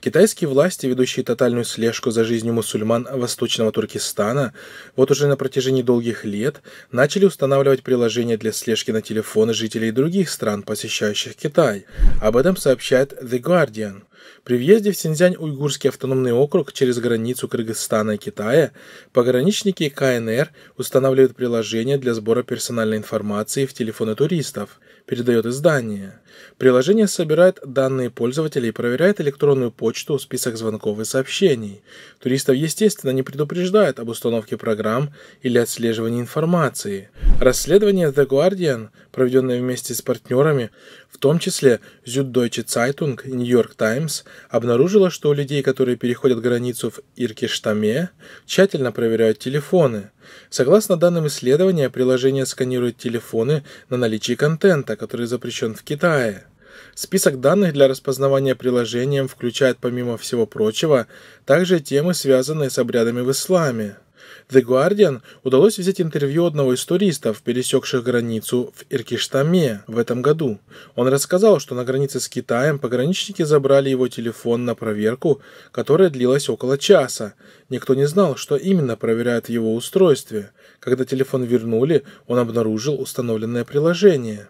Китайские власти, ведущие тотальную слежку за жизнью мусульман Восточного Туркестана, вот уже на протяжении долгих лет начали устанавливать приложения для слежки на телефоны жителей других стран, посещающих Китай. Об этом сообщает The Guardian. При въезде в Синьцзянь Уйгурский автономный округ через границу Кыргызстана и Китая пограничники КНР устанавливают приложение для сбора персональной информации в телефоны туристов, передает издание. Приложение собирает данные пользователей и проверяет электронную почту, список звонков и сообщений. Туристов, естественно, не предупреждает об установке программ или отслеживании информации. Расследование The Guardian, проведенное вместе с партнерами, в том числе Süddeutsche Zeitung и New York Times, обнаружило, что у людей, которые переходят границу в Иркештаме, тщательно проверяют телефоны. Согласно данным исследования, приложение сканирует телефоны на наличие контента, который запрещен в Китае. Список данных для распознавания приложением включает, помимо всего прочего, также темы, связанные с обрядами в исламе. The Guardian удалось взять интервью одного из туристов, пересекших границу в Иркиштаме в этом году. Он рассказал, что на границе с Китаем пограничники забрали его телефон на проверку, которая длилась около часа. Никто не знал, что именно проверяют в его устройстве. Когда телефон вернули, он обнаружил установленное приложение.